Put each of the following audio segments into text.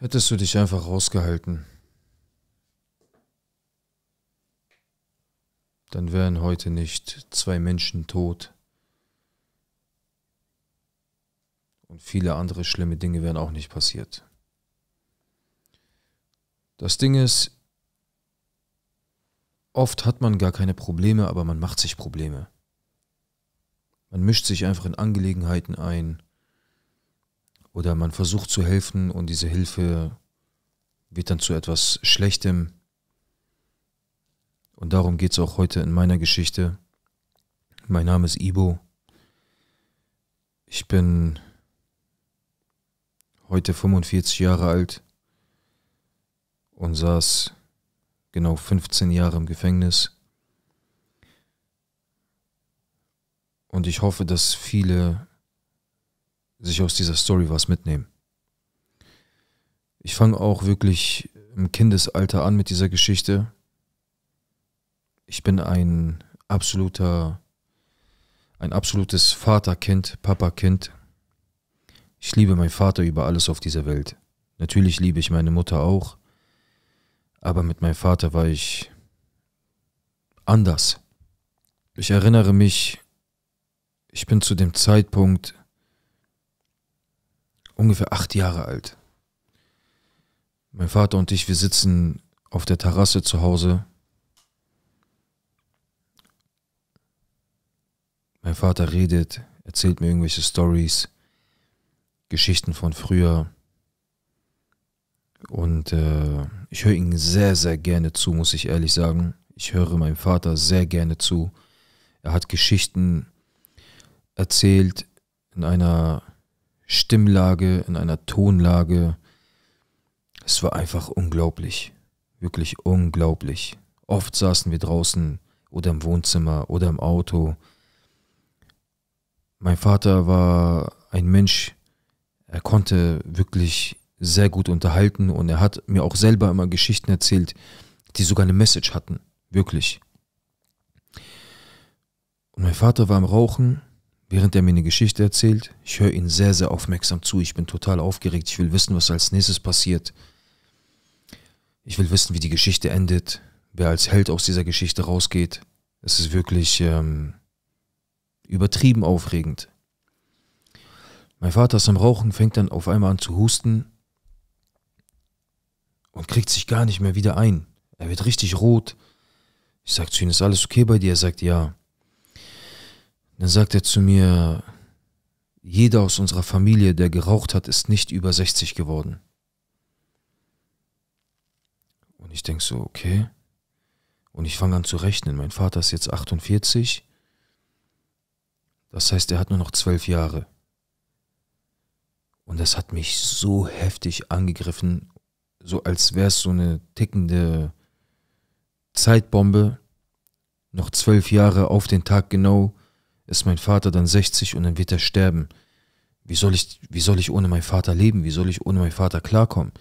Hättest du dich einfach rausgehalten, dann wären heute nicht zwei Menschen tot und viele andere schlimme Dinge wären auch nicht passiert. Das Ding ist, oft hat man gar keine Probleme, aber man macht sich Probleme. Man mischt sich einfach in Angelegenheiten ein oder man versucht zu helfen und diese Hilfe wird dann zu etwas Schlechtem. Und darum geht es auch heute in meiner Geschichte. Mein Name ist Ibo. Ich bin heute 45 Jahre alt und saß genau 15 Jahre im Gefängnis. Und ich hoffe, dass viele sich aus dieser Story was mitnehmen. Ich fange auch wirklich im Kindesalter an mit dieser Geschichte. Ich bin ein absoluter, ein absolutes Vaterkind, Papakind. Ich liebe meinen Vater über alles auf dieser Welt. Natürlich liebe ich meine Mutter auch, aber mit meinem Vater war ich anders. Ich erinnere mich, ich bin zu dem Zeitpunkt ungefähr acht Jahre alt. Mein Vater und ich, wir sitzen auf der Terrasse zu Hause. Mein Vater redet, erzählt mir irgendwelche Stories, Geschichten von früher. Und äh, ich höre ihm sehr, sehr gerne zu, muss ich ehrlich sagen. Ich höre meinem Vater sehr gerne zu. Er hat Geschichten erzählt in einer Stimmlage, in einer Tonlage. Es war einfach unglaublich, wirklich unglaublich. Oft saßen wir draußen oder im Wohnzimmer oder im Auto. Mein Vater war ein Mensch, er konnte wirklich sehr gut unterhalten und er hat mir auch selber immer Geschichten erzählt, die sogar eine Message hatten, wirklich. Und mein Vater war im Rauchen Während er mir eine Geschichte erzählt, ich höre ihn sehr, sehr aufmerksam zu. Ich bin total aufgeregt. Ich will wissen, was als nächstes passiert. Ich will wissen, wie die Geschichte endet, wer als Held aus dieser Geschichte rausgeht. Es ist wirklich ähm, übertrieben aufregend. Mein Vater ist am Rauchen, fängt dann auf einmal an zu husten und kriegt sich gar nicht mehr wieder ein. Er wird richtig rot. Ich sage zu ihm, ist alles okay bei dir? Er sagt ja. Dann sagt er zu mir, jeder aus unserer Familie, der geraucht hat, ist nicht über 60 geworden. Und ich denke so, okay. Und ich fange an zu rechnen. Mein Vater ist jetzt 48. Das heißt, er hat nur noch zwölf Jahre. Und das hat mich so heftig angegriffen, so als wäre es so eine tickende Zeitbombe. Noch zwölf Jahre auf den Tag genau ist mein Vater dann 60 und dann wird er sterben. Wie soll ich, wie soll ich ohne meinen Vater leben? Wie soll ich ohne meinen Vater klarkommen?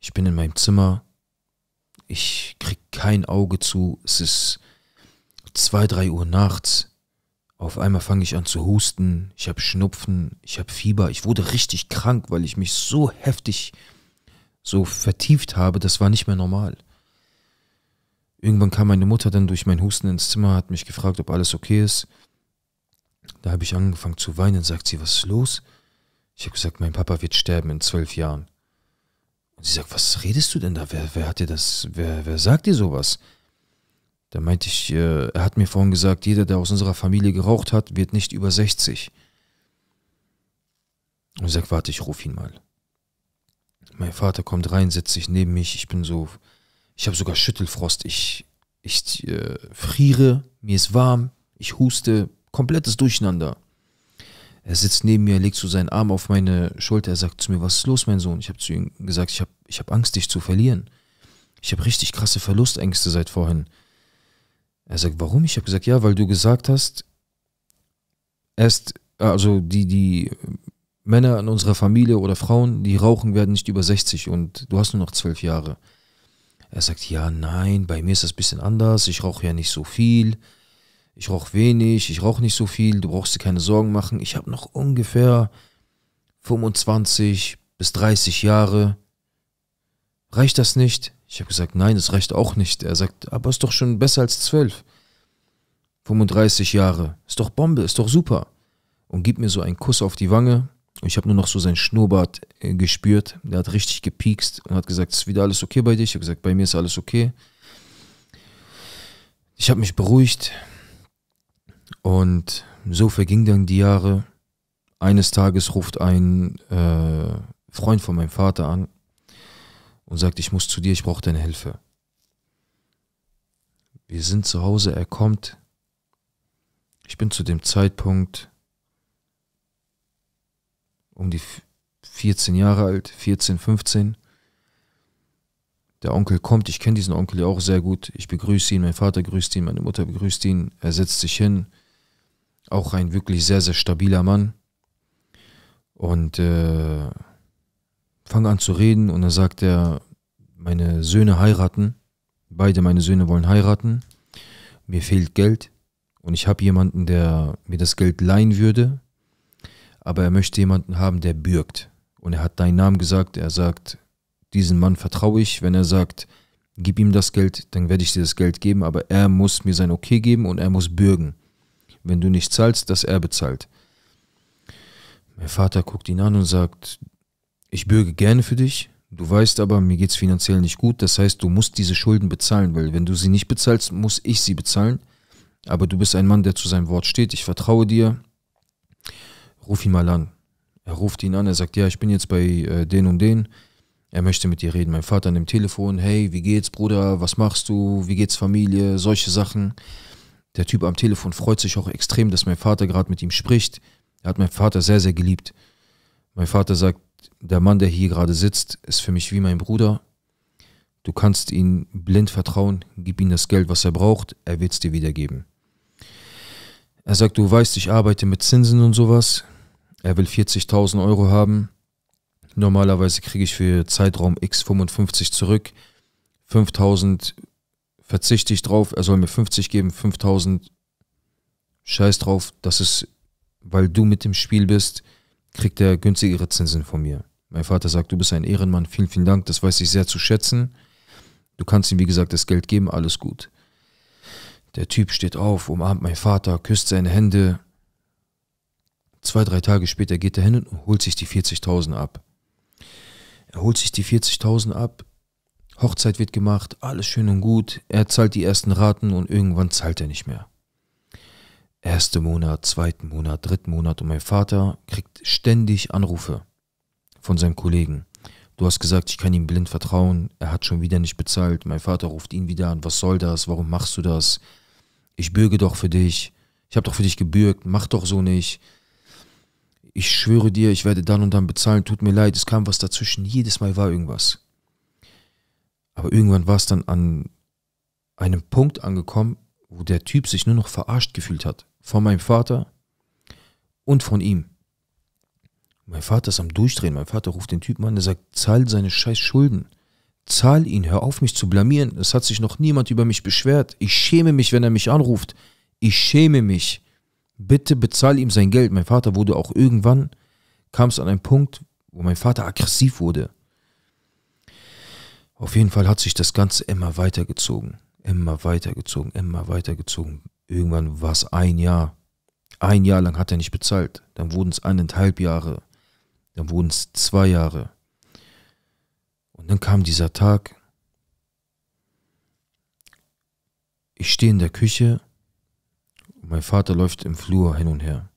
Ich bin in meinem Zimmer, ich krieg kein Auge zu, es ist zwei, drei Uhr nachts. Auf einmal fange ich an zu husten, ich habe Schnupfen, ich habe Fieber, ich wurde richtig krank, weil ich mich so heftig so vertieft habe, das war nicht mehr normal. Irgendwann kam meine Mutter dann durch mein Husten ins Zimmer, hat mich gefragt, ob alles okay ist. Da habe ich angefangen zu weinen, sagt sie, was ist los? Ich habe gesagt, mein Papa wird sterben in zwölf Jahren. Und sie sagt, was redest du denn da? Wer, wer hat dir das, wer, wer sagt dir sowas? Da meinte ich, äh, er hat mir vorhin gesagt, jeder, der aus unserer Familie geraucht hat, wird nicht über 60. Und ich sag, warte, ich ruf ihn mal. Mein Vater kommt rein, setzt sich neben mich. Ich bin so, ich habe sogar Schüttelfrost. Ich, ich äh, friere, mir ist warm, ich huste, Komplettes Durcheinander. Er sitzt neben mir, legt so seinen Arm auf meine Schulter. Er sagt zu mir, was ist los, mein Sohn? Ich habe zu ihm gesagt, ich habe ich hab Angst, dich zu verlieren. Ich habe richtig krasse Verlustängste seit vorhin. Er sagt, warum? Ich habe gesagt, ja, weil du gesagt hast, erst, also die, die Männer in unserer Familie oder Frauen, die rauchen, werden nicht über 60 und du hast nur noch zwölf Jahre. Er sagt, ja, nein, bei mir ist das ein bisschen anders, ich rauche ja nicht so viel ich rauche wenig, ich rauche nicht so viel, du brauchst dir keine Sorgen machen. Ich habe noch ungefähr 25 bis 30 Jahre. Reicht das nicht? Ich habe gesagt, nein, es reicht auch nicht. Er sagt, aber ist doch schon besser als 12. 35 Jahre. Ist doch Bombe, ist doch super. Und gibt mir so einen Kuss auf die Wange. Und ich habe nur noch so seinen Schnurrbart äh, gespürt. Der hat richtig gepiekst und hat gesagt, ist wieder alles okay bei dir? Ich habe gesagt, bei mir ist alles okay. Ich habe mich beruhigt. Und so vergingen dann die Jahre. Eines Tages ruft ein äh, Freund von meinem Vater an und sagt, ich muss zu dir, ich brauche deine Hilfe. Wir sind zu Hause, er kommt. Ich bin zu dem Zeitpunkt um die 14 Jahre alt, 14, 15 der Onkel kommt, ich kenne diesen Onkel ja auch sehr gut, ich begrüße ihn, mein Vater grüßt ihn, meine Mutter begrüßt ihn, er setzt sich hin, auch ein wirklich sehr, sehr stabiler Mann und äh, fange an zu reden und dann sagt er, meine Söhne heiraten, beide meine Söhne wollen heiraten, mir fehlt Geld und ich habe jemanden, der mir das Geld leihen würde, aber er möchte jemanden haben, der bürgt. Und er hat deinen Namen gesagt, er sagt, diesem Mann vertraue ich, wenn er sagt, gib ihm das Geld, dann werde ich dir das Geld geben, aber er muss mir sein Okay geben und er muss bürgen. Wenn du nicht zahlst, dass er bezahlt. Mein Vater guckt ihn an und sagt, ich bürge gerne für dich, du weißt aber, mir geht es finanziell nicht gut, das heißt, du musst diese Schulden bezahlen, weil wenn du sie nicht bezahlst, muss ich sie bezahlen, aber du bist ein Mann, der zu seinem Wort steht, ich vertraue dir, ruf ihn mal an. Er ruft ihn an, er sagt, ja, ich bin jetzt bei äh, den und den, er möchte mit dir reden. Mein Vater nimmt Telefon. Hey, wie geht's, Bruder? Was machst du? Wie geht's, Familie? Solche Sachen. Der Typ am Telefon freut sich auch extrem, dass mein Vater gerade mit ihm spricht. Er hat meinen Vater sehr, sehr geliebt. Mein Vater sagt, der Mann, der hier gerade sitzt, ist für mich wie mein Bruder. Du kannst ihm blind vertrauen, gib ihm das Geld, was er braucht, er wird es dir wiedergeben. Er sagt, du weißt, ich arbeite mit Zinsen und sowas. Er will 40.000 Euro haben. Normalerweise kriege ich für Zeitraum X55 zurück. 5000 verzichte ich drauf. Er soll mir 50 geben, 5000 scheiß drauf. Das ist, weil du mit dem Spiel bist, kriegt er günstigere Zinsen von mir. Mein Vater sagt, du bist ein Ehrenmann, vielen, vielen Dank, das weiß ich sehr zu schätzen. Du kannst ihm, wie gesagt, das Geld geben, alles gut. Der Typ steht auf, umarmt meinen Vater, küsst seine Hände. Zwei, drei Tage später geht er hin und holt sich die 40.000 ab holt sich die 40.000 ab, Hochzeit wird gemacht, alles schön und gut, er zahlt die ersten Raten und irgendwann zahlt er nicht mehr. Erster Monat, zweiten Monat, dritten Monat und mein Vater kriegt ständig Anrufe von seinem Kollegen. Du hast gesagt, ich kann ihm blind vertrauen, er hat schon wieder nicht bezahlt, mein Vater ruft ihn wieder an, was soll das, warum machst du das? Ich bürge doch für dich, ich habe doch für dich gebürgt, mach doch so nicht ich schwöre dir, ich werde dann und dann bezahlen, tut mir leid, es kam was dazwischen, jedes Mal war irgendwas. Aber irgendwann war es dann an einem Punkt angekommen, wo der Typ sich nur noch verarscht gefühlt hat. Von meinem Vater und von ihm. Mein Vater ist am Durchdrehen. Mein Vater ruft den Typen an, der sagt, zahl seine scheiß Schulden. Zahl ihn, hör auf, mich zu blamieren. Es hat sich noch niemand über mich beschwert. Ich schäme mich, wenn er mich anruft. Ich schäme mich bitte bezahl ihm sein Geld. Mein Vater wurde auch irgendwann, kam es an einen Punkt, wo mein Vater aggressiv wurde. Auf jeden Fall hat sich das Ganze immer weitergezogen, immer weitergezogen, immer weitergezogen. Irgendwann war es ein Jahr. Ein Jahr lang hat er nicht bezahlt. Dann wurden es eineinhalb Jahre. Dann wurden es zwei Jahre. Und dann kam dieser Tag. Ich stehe in der Küche mein Vater läuft im Flur hin und her.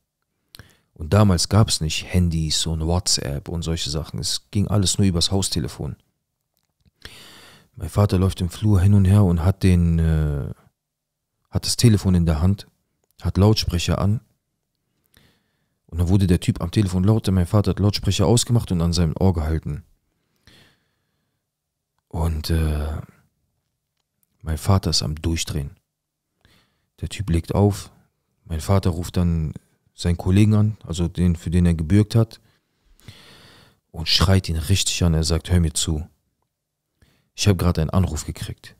Und damals gab es nicht Handys und WhatsApp und solche Sachen. Es ging alles nur übers Haustelefon. Mein Vater läuft im Flur hin und her und hat den, äh, hat das Telefon in der Hand, hat Lautsprecher an. Und dann wurde der Typ am Telefon lauter. Mein Vater hat Lautsprecher ausgemacht und an seinem Ohr gehalten. Und äh, mein Vater ist am Durchdrehen. Der Typ legt auf, mein Vater ruft dann seinen Kollegen an, also den, für den er gebürgt hat, und schreit ihn richtig an. Er sagt, hör mir zu. Ich habe gerade einen Anruf gekriegt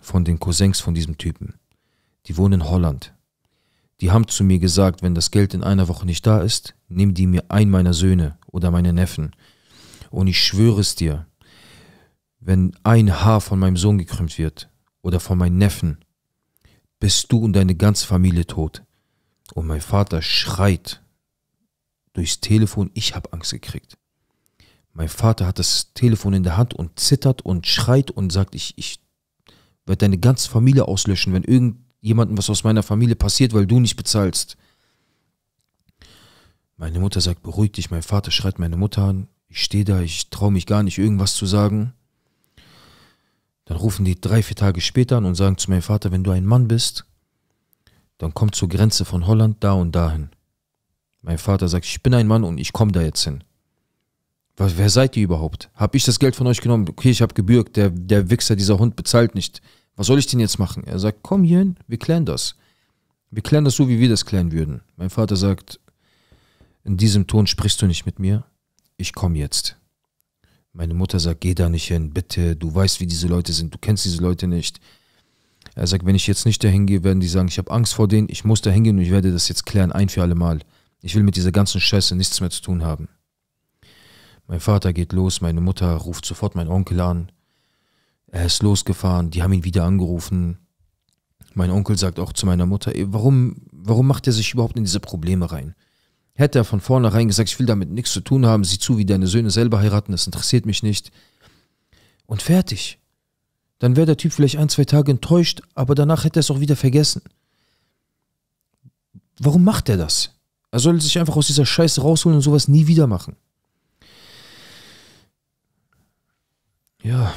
von den Cousins von diesem Typen. Die wohnen in Holland. Die haben zu mir gesagt, wenn das Geld in einer Woche nicht da ist, nimm die mir einen meiner Söhne oder meine Neffen. Und ich schwöre es dir, wenn ein Haar von meinem Sohn gekrümmt wird oder von meinen Neffen, bist du und deine ganze Familie tot. Und mein Vater schreit durchs Telefon, ich habe Angst gekriegt. Mein Vater hat das Telefon in der Hand und zittert und schreit und sagt, ich, ich werde deine ganze Familie auslöschen, wenn irgendjemandem was aus meiner Familie passiert, weil du nicht bezahlst. Meine Mutter sagt, beruhig dich, mein Vater schreit meine Mutter an, ich stehe da, ich traue mich gar nicht, irgendwas zu sagen. Dann rufen die drei, vier Tage später an und sagen zu meinem Vater, wenn du ein Mann bist, dann komm zur Grenze von Holland da und dahin. Mein Vater sagt, ich bin ein Mann und ich komme da jetzt hin. Was, wer seid ihr überhaupt? Hab ich das Geld von euch genommen? Okay, ich habe gebürgt, der, der Wichser, dieser Hund bezahlt nicht. Was soll ich denn jetzt machen? Er sagt, komm hier hin, wir klären das. Wir klären das so, wie wir das klären würden. Mein Vater sagt, in diesem Ton sprichst du nicht mit mir, ich komme jetzt. Meine Mutter sagt, geh da nicht hin, bitte, du weißt, wie diese Leute sind, du kennst diese Leute nicht. Er sagt, wenn ich jetzt nicht dahin gehe, werden die sagen, ich habe Angst vor denen, ich muss dahin gehen und ich werde das jetzt klären, ein für alle Mal. Ich will mit dieser ganzen Scheiße nichts mehr zu tun haben. Mein Vater geht los, meine Mutter ruft sofort meinen Onkel an. Er ist losgefahren, die haben ihn wieder angerufen. Mein Onkel sagt auch zu meiner Mutter, ey, warum, warum macht er sich überhaupt in diese Probleme rein? Hätte er von vornherein gesagt, ich will damit nichts zu tun haben, sieh zu, wie deine Söhne selber heiraten, das interessiert mich nicht. Und fertig. Dann wäre der Typ vielleicht ein, zwei Tage enttäuscht, aber danach hätte er es auch wieder vergessen. Warum macht er das? Er soll sich einfach aus dieser Scheiße rausholen und sowas nie wieder machen. Ja.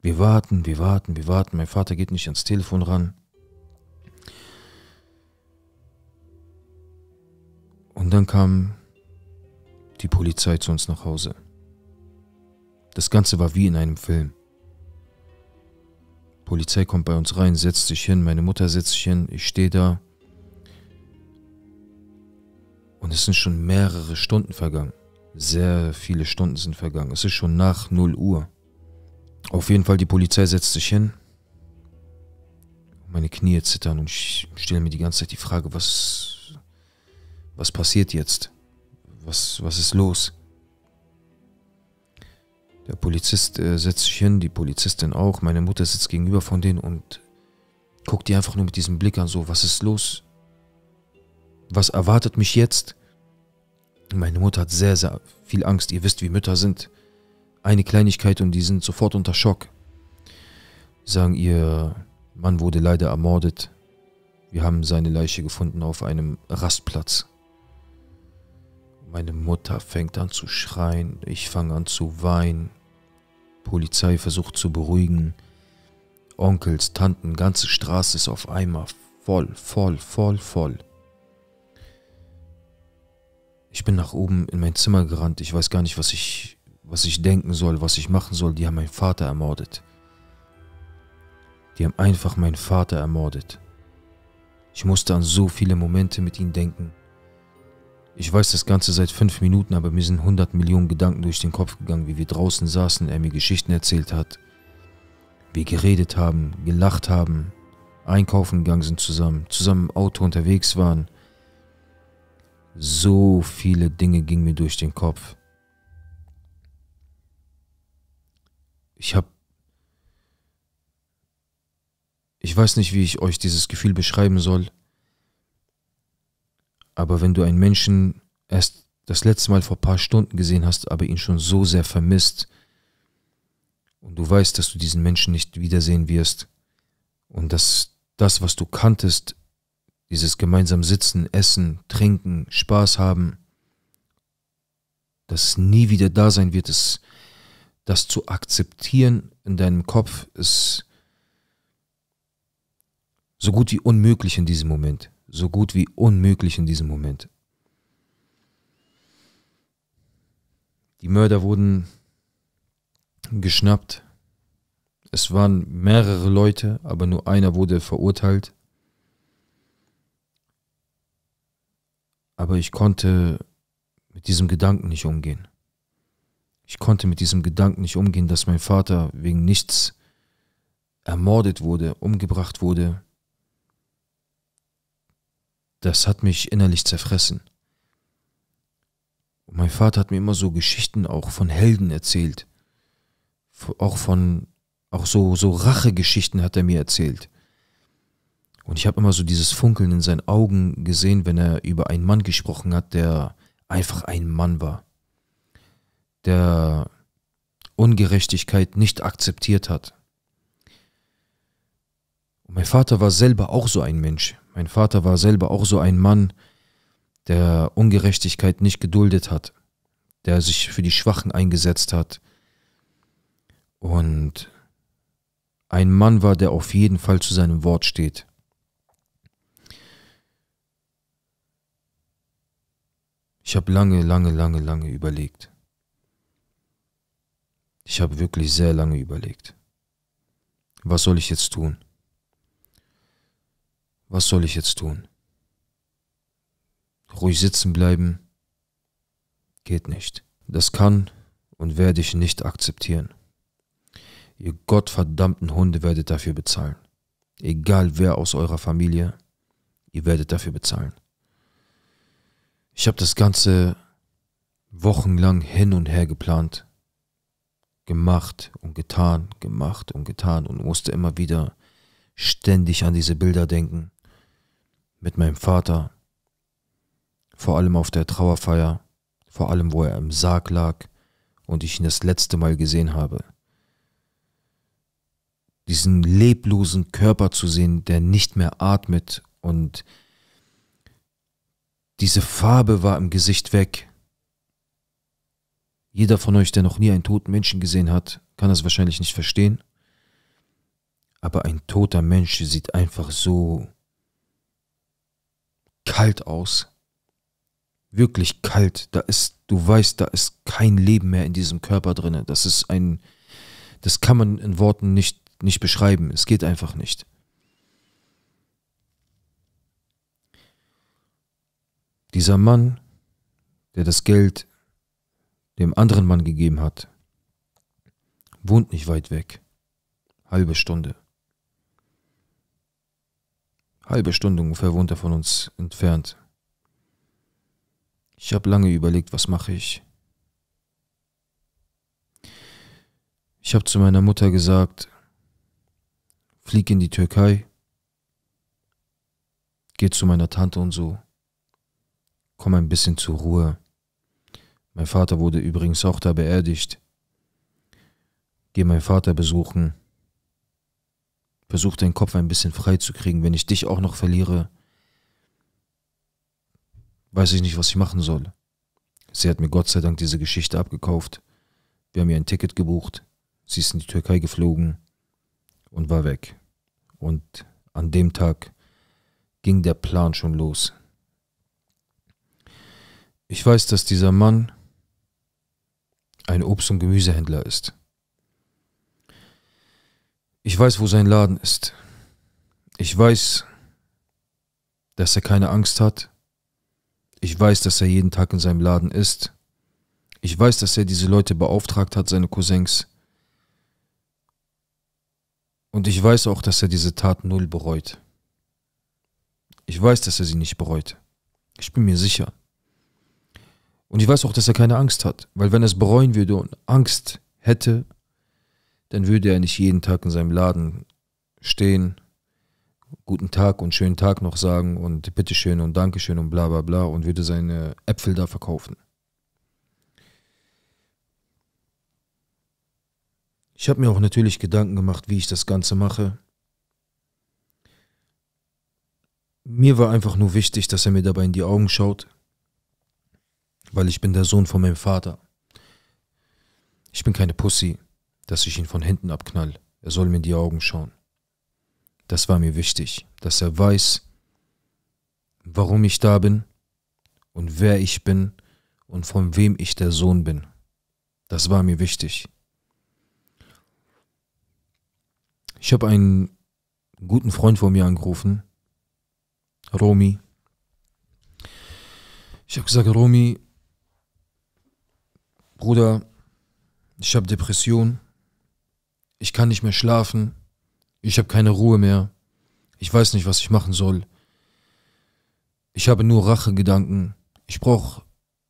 Wir warten, wir warten, wir warten. Mein Vater geht nicht ans Telefon ran. Und dann kam die Polizei zu uns nach Hause. Das Ganze war wie in einem Film. Polizei kommt bei uns rein, setzt sich hin, meine Mutter setzt sich hin, ich stehe da. Und es sind schon mehrere Stunden vergangen. Sehr viele Stunden sind vergangen. Es ist schon nach 0 Uhr. Auf jeden Fall, die Polizei setzt sich hin. Meine Knie zittern und ich stelle mir die ganze Zeit die Frage, was, was passiert jetzt? Was, was ist los? Der Polizist äh, setzt sich hin, die Polizistin auch. Meine Mutter sitzt gegenüber von denen und guckt die einfach nur mit diesem Blick an, so, was ist los? Was erwartet mich jetzt? Meine Mutter hat sehr, sehr viel Angst. Ihr wisst, wie Mütter sind. Eine Kleinigkeit und die sind sofort unter Schock. Sagen ihr, Mann wurde leider ermordet. Wir haben seine Leiche gefunden auf einem Rastplatz. Meine Mutter fängt an zu schreien, ich fange an zu weinen. Polizei versucht zu beruhigen. Onkels, Tanten, ganze Straße ist auf einmal voll, voll, voll, voll. Ich bin nach oben in mein Zimmer gerannt. Ich weiß gar nicht, was ich, was ich denken soll, was ich machen soll. Die haben meinen Vater ermordet. Die haben einfach meinen Vater ermordet. Ich musste an so viele Momente mit ihnen denken. Ich weiß das Ganze seit fünf Minuten, aber mir sind hundert Millionen Gedanken durch den Kopf gegangen, wie wir draußen saßen, er mir Geschichten erzählt hat. Wir geredet haben, gelacht haben, einkaufen gegangen sind zusammen, zusammen im Auto unterwegs waren. So viele Dinge gingen mir durch den Kopf. Ich habe... Ich weiß nicht, wie ich euch dieses Gefühl beschreiben soll. Aber wenn du einen Menschen erst das letzte Mal vor ein paar Stunden gesehen hast, aber ihn schon so sehr vermisst und du weißt, dass du diesen Menschen nicht wiedersehen wirst und dass das, was du kanntest, dieses gemeinsam Sitzen, Essen, Trinken, Spaß haben, das nie wieder da sein wird, es, das zu akzeptieren in deinem Kopf ist so gut wie unmöglich in diesem Moment so gut wie unmöglich in diesem Moment. Die Mörder wurden geschnappt. Es waren mehrere Leute, aber nur einer wurde verurteilt. Aber ich konnte mit diesem Gedanken nicht umgehen. Ich konnte mit diesem Gedanken nicht umgehen, dass mein Vater wegen nichts ermordet wurde, umgebracht wurde, das hat mich innerlich zerfressen. Und mein Vater hat mir immer so Geschichten auch von Helden erzählt. Auch von, auch so, so Rachegeschichten hat er mir erzählt. Und ich habe immer so dieses Funkeln in seinen Augen gesehen, wenn er über einen Mann gesprochen hat, der einfach ein Mann war. Der Ungerechtigkeit nicht akzeptiert hat. Und mein Vater war selber auch so ein Mensch. Mein Vater war selber auch so ein Mann, der Ungerechtigkeit nicht geduldet hat, der sich für die Schwachen eingesetzt hat und ein Mann war, der auf jeden Fall zu seinem Wort steht. Ich habe lange, lange, lange, lange überlegt. Ich habe wirklich sehr lange überlegt. Was soll ich jetzt tun? Was soll ich jetzt tun? Ruhig sitzen bleiben geht nicht. Das kann und werde ich nicht akzeptieren. Ihr gottverdammten Hunde werdet dafür bezahlen. Egal wer aus eurer Familie, ihr werdet dafür bezahlen. Ich habe das Ganze wochenlang hin und her geplant, gemacht und getan, gemacht und getan und musste immer wieder ständig an diese Bilder denken mit meinem Vater, vor allem auf der Trauerfeier, vor allem wo er im Sarg lag und ich ihn das letzte Mal gesehen habe. Diesen leblosen Körper zu sehen, der nicht mehr atmet und diese Farbe war im Gesicht weg. Jeder von euch, der noch nie einen toten Menschen gesehen hat, kann das wahrscheinlich nicht verstehen. Aber ein toter Mensch sieht einfach so kalt aus. Wirklich kalt. Da ist, du weißt, da ist kein Leben mehr in diesem Körper drin. Das ist ein, das kann man in Worten nicht, nicht beschreiben. Es geht einfach nicht. Dieser Mann, der das Geld dem anderen Mann gegeben hat, wohnt nicht weit weg. Halbe Stunde halbe Stunde ungefähr wohnt er von uns entfernt. Ich habe lange überlegt, was mache ich. Ich habe zu meiner Mutter gesagt, flieg in die Türkei, geh zu meiner Tante und so, komm ein bisschen zur Ruhe. Mein Vater wurde übrigens auch da beerdigt. Geh meinen Vater besuchen. Versuch deinen Kopf ein bisschen frei zu kriegen. Wenn ich dich auch noch verliere, weiß ich nicht, was ich machen soll. Sie hat mir Gott sei Dank diese Geschichte abgekauft. Wir haben ihr ein Ticket gebucht. Sie ist in die Türkei geflogen und war weg. Und an dem Tag ging der Plan schon los. Ich weiß, dass dieser Mann ein Obst- und Gemüsehändler ist. Ich weiß, wo sein Laden ist. Ich weiß, dass er keine Angst hat. Ich weiß, dass er jeden Tag in seinem Laden ist. Ich weiß, dass er diese Leute beauftragt hat, seine Cousins. Und ich weiß auch, dass er diese Tat null bereut. Ich weiß, dass er sie nicht bereut. Ich bin mir sicher. Und ich weiß auch, dass er keine Angst hat, weil wenn er es bereuen würde und Angst hätte, dann würde er nicht jeden Tag in seinem Laden stehen, guten Tag und schönen Tag noch sagen und bitteschön und Dankeschön und bla bla bla und würde seine Äpfel da verkaufen. Ich habe mir auch natürlich Gedanken gemacht, wie ich das Ganze mache. Mir war einfach nur wichtig, dass er mir dabei in die Augen schaut, weil ich bin der Sohn von meinem Vater. Ich bin keine Pussy dass ich ihn von hinten abknall. Er soll mir in die Augen schauen. Das war mir wichtig, dass er weiß, warum ich da bin und wer ich bin und von wem ich der Sohn bin. Das war mir wichtig. Ich habe einen guten Freund von mir angerufen, Romy. Ich habe gesagt, Romy, Bruder, ich habe Depressionen. Ich kann nicht mehr schlafen. Ich habe keine Ruhe mehr. Ich weiß nicht, was ich machen soll. Ich habe nur Rachegedanken. Ich brauche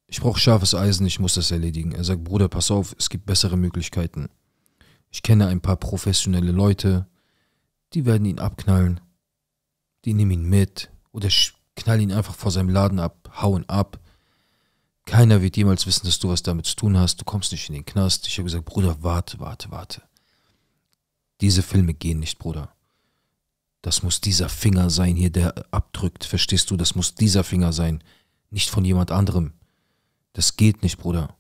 ich brauch scharfes Eisen, ich muss das erledigen. Er sagt, Bruder, pass auf, es gibt bessere Möglichkeiten. Ich kenne ein paar professionelle Leute, die werden ihn abknallen. Die nehmen ihn mit oder knallen ihn einfach vor seinem Laden ab, hauen ab. Keiner wird jemals wissen, dass du was damit zu tun hast. Du kommst nicht in den Knast. Ich habe gesagt, Bruder, warte, warte, warte. Diese Filme gehen nicht, Bruder. Das muss dieser Finger sein hier, der abdrückt. Verstehst du? Das muss dieser Finger sein. Nicht von jemand anderem. Das geht nicht, Bruder.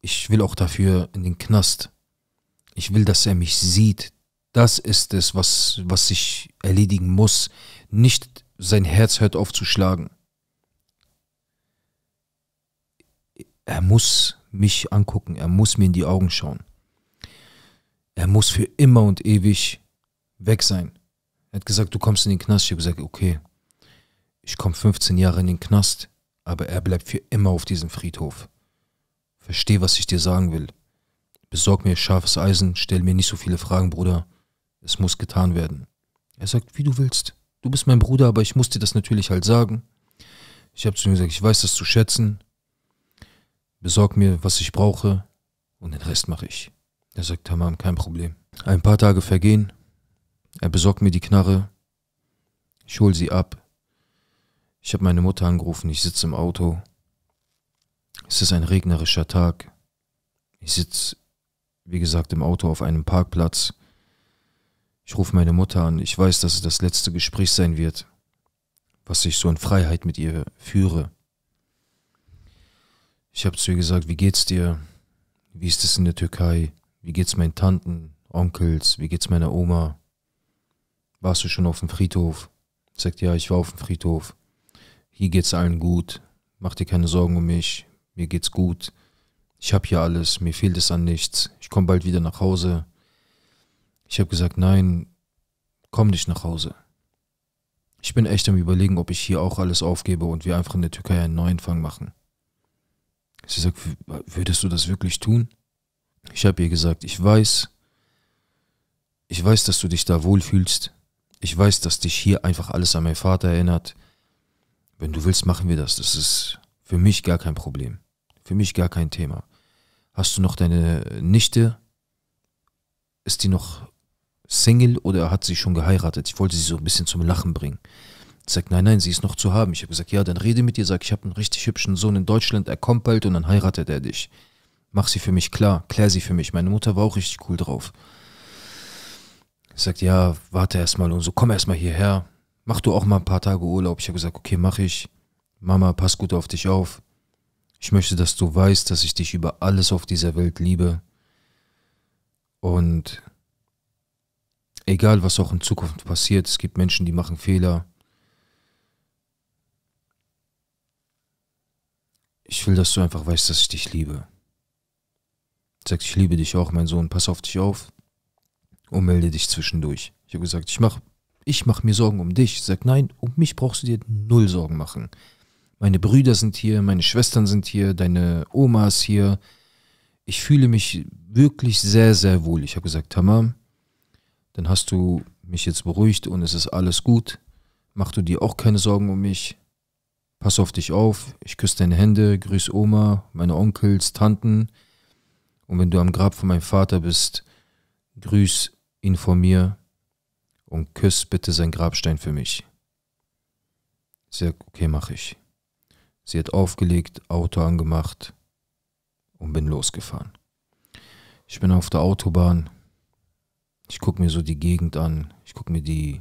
Ich will auch dafür in den Knast. Ich will, dass er mich sieht. Das ist es, was, was ich erledigen muss. Nicht sein Herz hört auf zu schlagen. Er muss mich angucken, er muss mir in die Augen schauen er muss für immer und ewig weg sein. Er hat gesagt, du kommst in den Knast. Ich habe gesagt, okay, ich komme 15 Jahre in den Knast, aber er bleibt für immer auf diesem Friedhof. Versteh, was ich dir sagen will. Besorg mir scharfes Eisen, stell mir nicht so viele Fragen, Bruder. Es muss getan werden. Er sagt, wie du willst. Du bist mein Bruder, aber ich muss dir das natürlich halt sagen. Ich habe zu ihm gesagt, ich weiß das zu schätzen. Besorg mir, was ich brauche und den Rest mache ich. Er sagt, Tamam, kein Problem. Ein paar Tage vergehen. Er besorgt mir die Knarre. Ich hole sie ab. Ich habe meine Mutter angerufen. Ich sitze im Auto. Es ist ein regnerischer Tag. Ich sitze, wie gesagt, im Auto auf einem Parkplatz. Ich rufe meine Mutter an. Ich weiß, dass es das letzte Gespräch sein wird, was ich so in Freiheit mit ihr führe. Ich habe zu ihr gesagt, wie geht's dir? Wie ist es in der Türkei? Wie geht's meinen Tanten, Onkels? Wie geht's meiner Oma? Warst du schon auf dem Friedhof? Sagt, ja, ich war auf dem Friedhof. Hier geht's allen gut. Mach dir keine Sorgen um mich. Mir geht's gut. Ich hab hier alles. Mir fehlt es an nichts. Ich komm bald wieder nach Hause. Ich hab gesagt, nein, komm nicht nach Hause. Ich bin echt am Überlegen, ob ich hier auch alles aufgebe und wir einfach in der Türkei einen Neuanfang machen. Sie sagt, würdest du das wirklich tun? Ich habe ihr gesagt, ich weiß, ich weiß, dass du dich da wohlfühlst. Ich weiß, dass dich hier einfach alles an meinen Vater erinnert. Wenn du willst, machen wir das. Das ist für mich gar kein Problem. Für mich gar kein Thema. Hast du noch deine Nichte? Ist die noch Single oder hat sie schon geheiratet? Ich wollte sie so ein bisschen zum Lachen bringen. Sie sagt, nein, nein, sie ist noch zu haben. Ich habe gesagt, ja, dann rede mit ihr, sag, ich habe einen richtig hübschen Sohn in Deutschland, er kommt bald und dann heiratet er dich. Mach sie für mich klar, klär sie für mich. Meine Mutter war auch richtig cool drauf. Ich sagte, ja, warte erstmal und so, komm erstmal hierher. Mach du auch mal ein paar Tage Urlaub. Ich habe gesagt, okay, mach ich. Mama, pass gut auf dich auf. Ich möchte, dass du weißt, dass ich dich über alles auf dieser Welt liebe. Und egal, was auch in Zukunft passiert, es gibt Menschen, die machen Fehler. Ich will, dass du einfach weißt, dass ich dich liebe sagst, ich liebe dich auch, mein Sohn, pass auf dich auf und melde dich zwischendurch. Ich habe gesagt, ich mache ich mach mir Sorgen um dich. Ich sage, nein, um mich brauchst du dir null Sorgen machen. Meine Brüder sind hier, meine Schwestern sind hier, deine Oma ist hier. Ich fühle mich wirklich sehr, sehr wohl. Ich habe gesagt, Tamam, dann hast du mich jetzt beruhigt und es ist alles gut. Mach du dir auch keine Sorgen um mich. Pass auf dich auf. Ich küsse deine Hände, grüß Oma, meine Onkels, Tanten. Und wenn du am Grab von meinem Vater bist, grüß ihn vor mir und küss bitte seinen Grabstein für mich. Sie sagt, okay, mache ich. Sie hat aufgelegt, Auto angemacht und bin losgefahren. Ich bin auf der Autobahn. Ich gucke mir so die Gegend an. Ich gucke mir die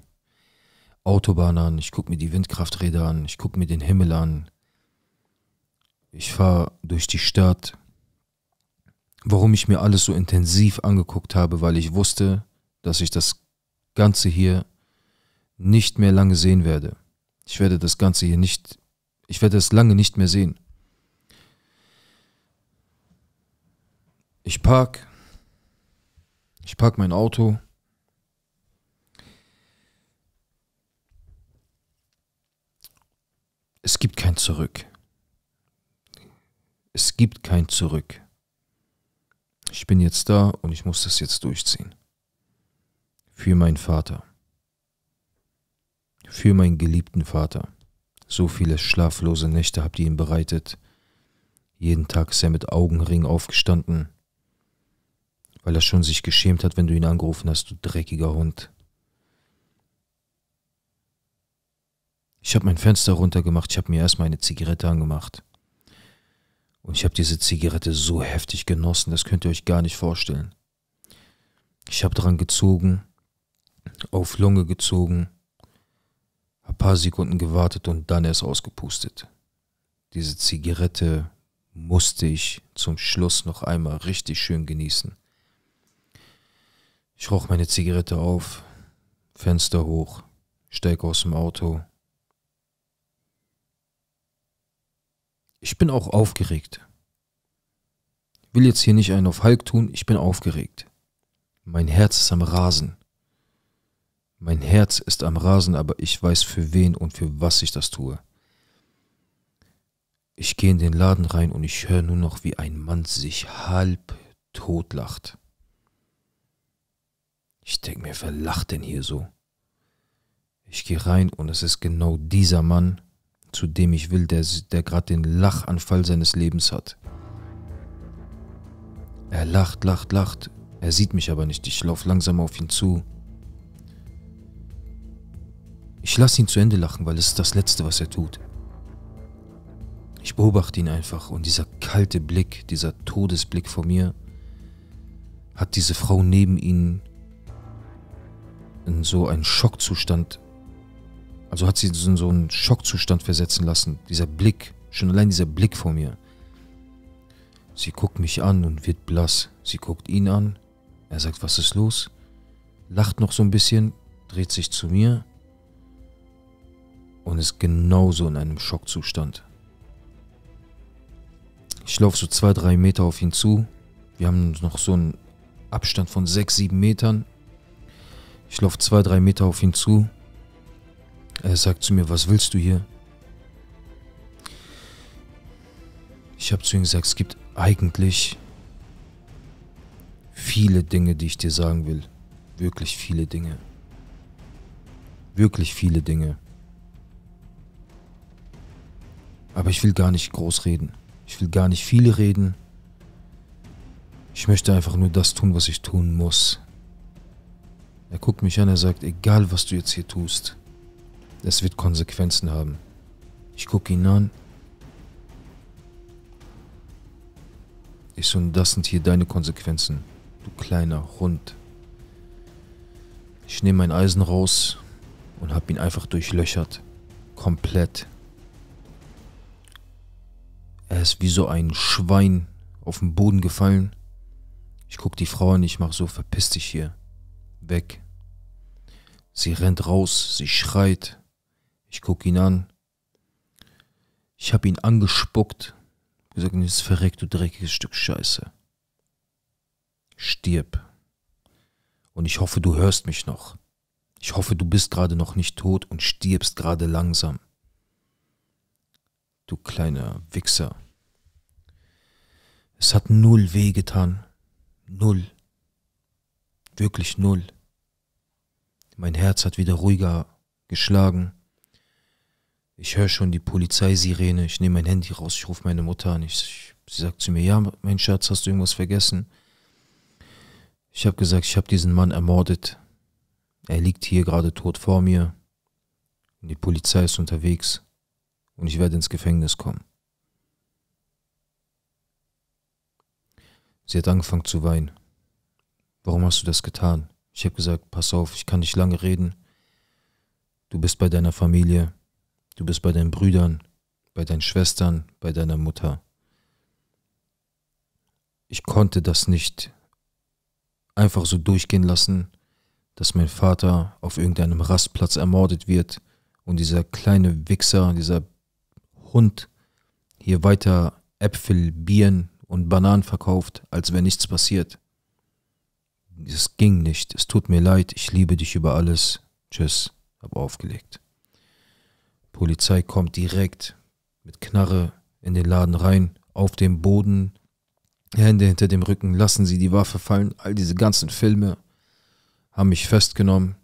Autobahn an. Ich gucke mir die Windkrafträder an. Ich gucke mir den Himmel an. Ich fahre durch die Stadt warum ich mir alles so intensiv angeguckt habe, weil ich wusste, dass ich das Ganze hier nicht mehr lange sehen werde. Ich werde das Ganze hier nicht, ich werde es lange nicht mehr sehen. Ich park, ich park mein Auto. Es gibt kein Zurück. Es gibt kein Zurück ich bin jetzt da und ich muss das jetzt durchziehen. Für meinen Vater. Für meinen geliebten Vater. So viele schlaflose Nächte habt ihr ihm bereitet. Jeden Tag ist er mit Augenring aufgestanden, weil er schon sich geschämt hat, wenn du ihn angerufen hast, du dreckiger Hund. Ich habe mein Fenster runtergemacht, ich habe mir erstmal eine Zigarette angemacht. Und ich habe diese Zigarette so heftig genossen, das könnt ihr euch gar nicht vorstellen. Ich habe dran gezogen, auf Lunge gezogen, ein paar Sekunden gewartet und dann erst ausgepustet. Diese Zigarette musste ich zum Schluss noch einmal richtig schön genießen. Ich rauche meine Zigarette auf, Fenster hoch, steige aus dem Auto Ich bin auch aufgeregt. Ich Will jetzt hier nicht einen auf Hulk tun, ich bin aufgeregt. Mein Herz ist am Rasen. Mein Herz ist am Rasen, aber ich weiß für wen und für was ich das tue. Ich gehe in den Laden rein und ich höre nur noch, wie ein Mann sich halb totlacht. Ich denke mir, wer lacht denn hier so? Ich gehe rein und es ist genau dieser Mann, zu dem ich will, der, der gerade den Lachanfall seines Lebens hat. Er lacht, lacht, lacht. Er sieht mich aber nicht. Ich laufe langsam auf ihn zu. Ich lasse ihn zu Ende lachen, weil es ist das Letzte, was er tut. Ich beobachte ihn einfach und dieser kalte Blick, dieser Todesblick vor mir, hat diese Frau neben ihm in so einen Schockzustand also hat sie so einen Schockzustand versetzen lassen. Dieser Blick, schon allein dieser Blick vor mir. Sie guckt mich an und wird blass. Sie guckt ihn an. Er sagt, was ist los? Lacht noch so ein bisschen, dreht sich zu mir und ist genauso in einem Schockzustand. Ich laufe so zwei, drei Meter auf ihn zu. Wir haben noch so einen Abstand von sechs, sieben Metern. Ich laufe zwei, drei Meter auf ihn zu er sagt zu mir, was willst du hier? Ich habe zu ihm gesagt, es gibt eigentlich viele Dinge, die ich dir sagen will. Wirklich viele Dinge. Wirklich viele Dinge. Aber ich will gar nicht groß reden. Ich will gar nicht viele reden. Ich möchte einfach nur das tun, was ich tun muss. Er guckt mich an, er sagt, egal was du jetzt hier tust, es wird Konsequenzen haben. Ich gucke ihn an. Ich so, das sind hier deine Konsequenzen. Du kleiner Hund. Ich nehme mein Eisen raus und habe ihn einfach durchlöchert. Komplett. Er ist wie so ein Schwein auf den Boden gefallen. Ich gucke die Frau an, ich mache so, verpiss dich hier. Weg. Sie rennt raus, sie schreit. Ich gucke ihn an. Ich habe ihn angespuckt. Gesagt, jetzt verreck, du dreckiges Stück Scheiße. Stirb. Und ich hoffe, du hörst mich noch. Ich hoffe, du bist gerade noch nicht tot und stirbst gerade langsam. Du kleiner Wichser. Es hat null weh getan. Null. Wirklich null. Mein Herz hat wieder ruhiger geschlagen. Ich höre schon die Polizeisirene, ich nehme mein Handy raus, ich rufe meine Mutter an. Ich, sie sagt zu mir, ja, mein Schatz, hast du irgendwas vergessen? Ich habe gesagt, ich habe diesen Mann ermordet. Er liegt hier gerade tot vor mir. Und die Polizei ist unterwegs. Und ich werde ins Gefängnis kommen. Sie hat angefangen zu weinen. Warum hast du das getan? Ich habe gesagt, pass auf, ich kann nicht lange reden. Du bist bei deiner Familie. Du bist bei deinen Brüdern, bei deinen Schwestern, bei deiner Mutter. Ich konnte das nicht einfach so durchgehen lassen, dass mein Vater auf irgendeinem Rastplatz ermordet wird und dieser kleine Wichser, dieser Hund hier weiter Äpfel, Bieren und Bananen verkauft, als wäre nichts passiert. Es ging nicht, es tut mir leid, ich liebe dich über alles. Tschüss, hab aufgelegt. Polizei kommt direkt mit Knarre in den Laden rein, auf dem Boden, Hände hinter dem Rücken, lassen sie die Waffe fallen. All diese ganzen Filme haben mich festgenommen.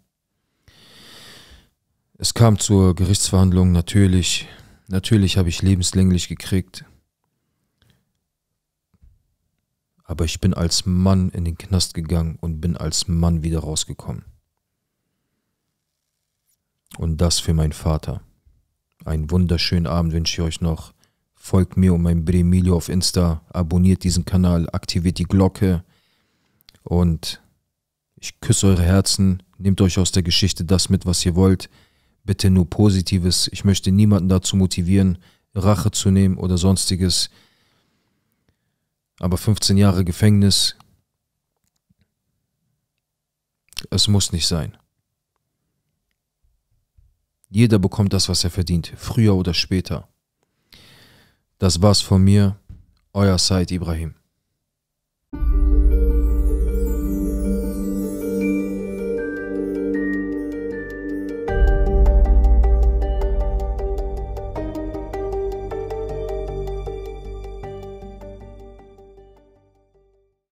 Es kam zur Gerichtsverhandlung natürlich. Natürlich habe ich lebenslänglich gekriegt. Aber ich bin als Mann in den Knast gegangen und bin als Mann wieder rausgekommen. Und das für meinen Vater. Einen wunderschönen Abend wünsche ich euch noch. Folgt mir und mein Bremilio auf Insta, abonniert diesen Kanal, aktiviert die Glocke und ich küsse eure Herzen. Nehmt euch aus der Geschichte das mit, was ihr wollt. Bitte nur Positives. Ich möchte niemanden dazu motivieren, Rache zu nehmen oder sonstiges. Aber 15 Jahre Gefängnis, es muss nicht sein. Jeder bekommt das, was er verdient, früher oder später. Das war's von mir, euer Said Ibrahim.